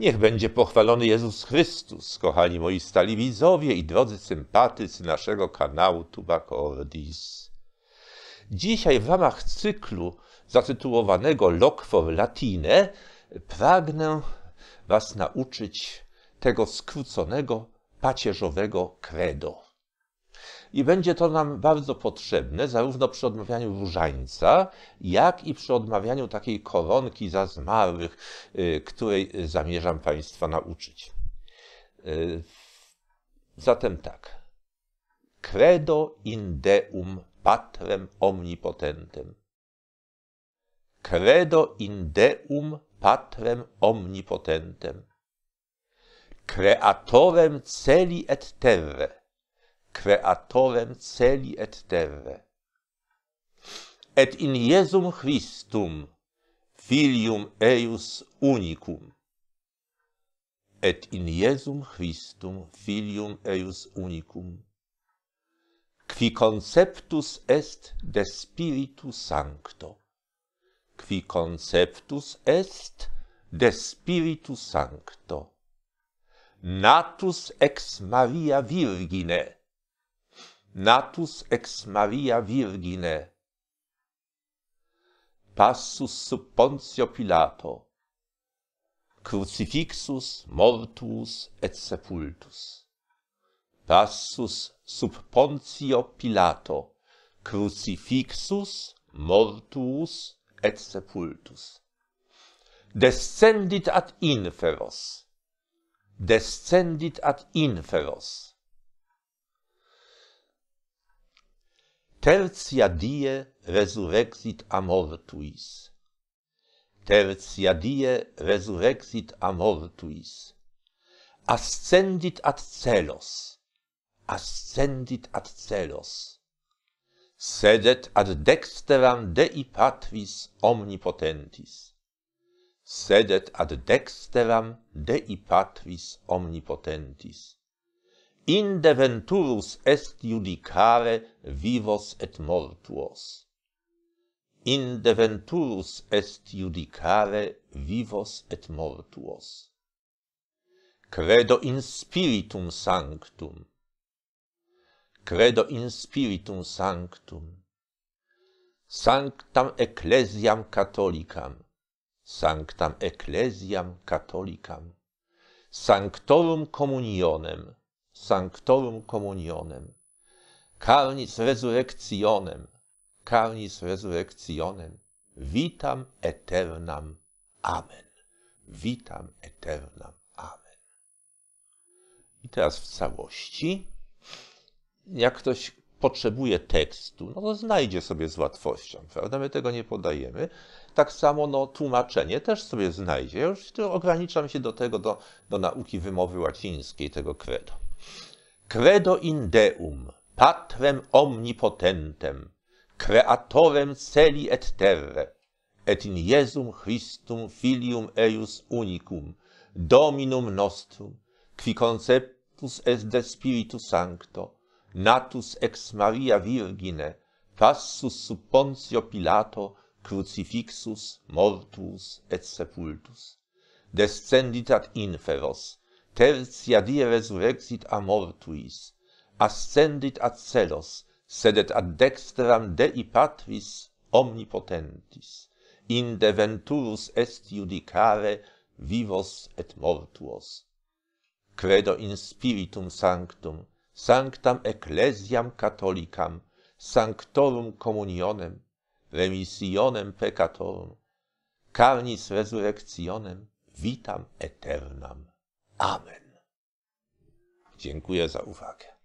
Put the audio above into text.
Niech będzie pochwalony Jezus Chrystus, kochani moi stali widzowie i drodzy sympatycy naszego kanału Tubacordis. Dzisiaj w ramach cyklu zatytułowanego Lokfor Latine pragnę Was nauczyć tego skróconego pacierzowego credo i będzie to nam bardzo potrzebne zarówno przy odmawianiu różańca, jak i przy odmawianiu takiej koronki za zmarłych, y, której zamierzam Państwa nauczyć. Y, zatem tak. Credo in Deum Patrem Omnipotentem. Credo in Deum Patrem Omnipotentem. Kreatorem celi et terre creatorem celi et terre et in iesum christum filium eius unicum et in iesum christum filium eius unicum qui conceptus est de spiritu sancto qui conceptus est de spiritu sancto natus ex maria virgine natus ex Maria virgine passus sub Pontio Pilato crucifixus mortuus et sepultus passus sub Pontio Pilato crucifixus mortuus et sepultus descendit ad inferos descendit ad inferos tertia die resurrexit a mortuis tertia die resurrexit a mortuis ascendit ad celos ascendit ad celos sedet ad dexteram dei patris omnipotentis sedet ad dexteram dei patris omnipotentis indeventurus est judicare vivos et mortuos. Indeventurus est judicare vivos et mortuos. Credo in spiritum sanctum. Credo in spiritum sanctum. Sanctam ecclesiam catholicam. Sanctam ecclesiam catholicam. Sanctorum communionem. sanctorum communionem, carnis resurrectionem, carnis resurrectionem, witam eternam. Amen. Witam eternam. Amen. I teraz w całości. Jak ktoś potrzebuje tekstu, no to znajdzie sobie z łatwością, prawda? My tego nie podajemy. Tak samo no, tłumaczenie też sobie znajdzie. Ja już ograniczam się do tego, do, do nauki wymowy łacińskiej, tego credo. Credo in Deum, Patrem omnipotentem, creatorem celi et terre, et in Iesum Christum filium eius unicum, Dominum nostrum, qui conceptus est de Spiritu Sancto, natus ex Maria Virgine, passus sub Pontio Pilato, crucifixus, mortuus et sepultus. Descendit ad inferos, tertia die resurrexit a mortuis ascendit ad celos sedet ad dextram dei patris omnipotentis in deventurus est judicare vivos et mortuos credo in spiritum sanctum sanctam ecclesiam catholicam sanctorum communionem remissionem peccatorum carnis resurrectionem vitam aeternam Amen. Dziękuję za uwagę.